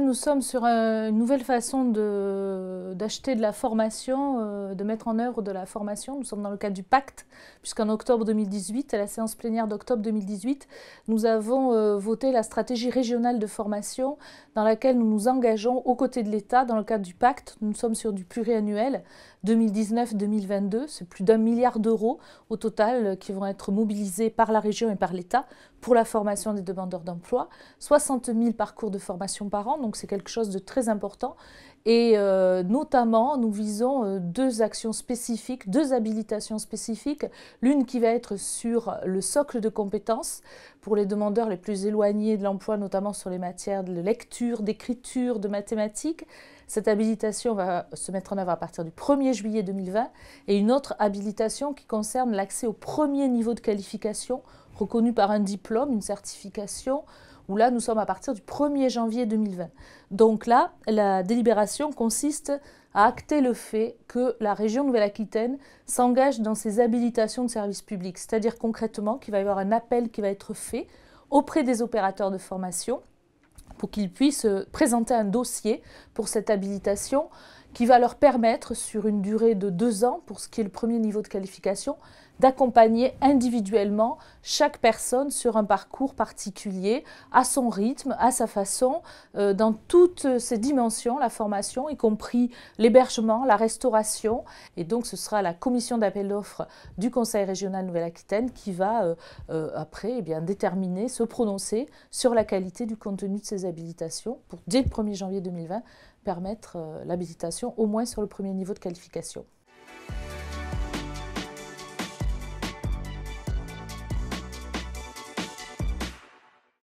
nous sommes sur euh, une nouvelle façon d'acheter de, la formation, euh, de mettre en œuvre de la formation. Nous sommes dans le cadre du pacte, puisqu'en octobre 2018, à la séance plénière d'octobre 2018, nous avons euh, voté la stratégie régionale de formation dans laquelle nous nous engageons aux côtés de l'État dans le cadre du pacte. Nous sommes sur du pluriannuel 2019-2022. C'est plus d'un milliard d'euros au total qui vont être mobilisés par la région et par l'État pour la formation des demandeurs d'emploi. 60 000 parcours de formation par an donc c'est quelque chose de très important. Et euh, notamment, nous visons euh, deux actions spécifiques, deux habilitations spécifiques. L'une qui va être sur le socle de compétences pour les demandeurs les plus éloignés de l'emploi, notamment sur les matières de lecture, d'écriture, de mathématiques. Cette habilitation va se mettre en œuvre à partir du 1er juillet 2020. Et une autre habilitation qui concerne l'accès au premier niveau de qualification reconnu par un diplôme, une certification où là, nous sommes à partir du 1er janvier 2020. Donc là, la délibération consiste à acter le fait que la région Nouvelle-Aquitaine s'engage dans ses habilitations de services publics, c'est-à-dire concrètement qu'il va y avoir un appel qui va être fait auprès des opérateurs de formation pour qu'ils puissent présenter un dossier pour cette habilitation qui va leur permettre, sur une durée de deux ans, pour ce qui est le premier niveau de qualification, d'accompagner individuellement chaque personne sur un parcours particulier, à son rythme, à sa façon, euh, dans toutes ses dimensions, la formation, y compris l'hébergement, la restauration. Et donc ce sera la commission d'appel d'offres du Conseil régional Nouvelle-Aquitaine qui va euh, euh, après eh bien, déterminer, se prononcer sur la qualité du contenu de ces habilitations pour, dès le 1er janvier 2020, permettre euh, l'habilitation au moins sur le premier niveau de qualification.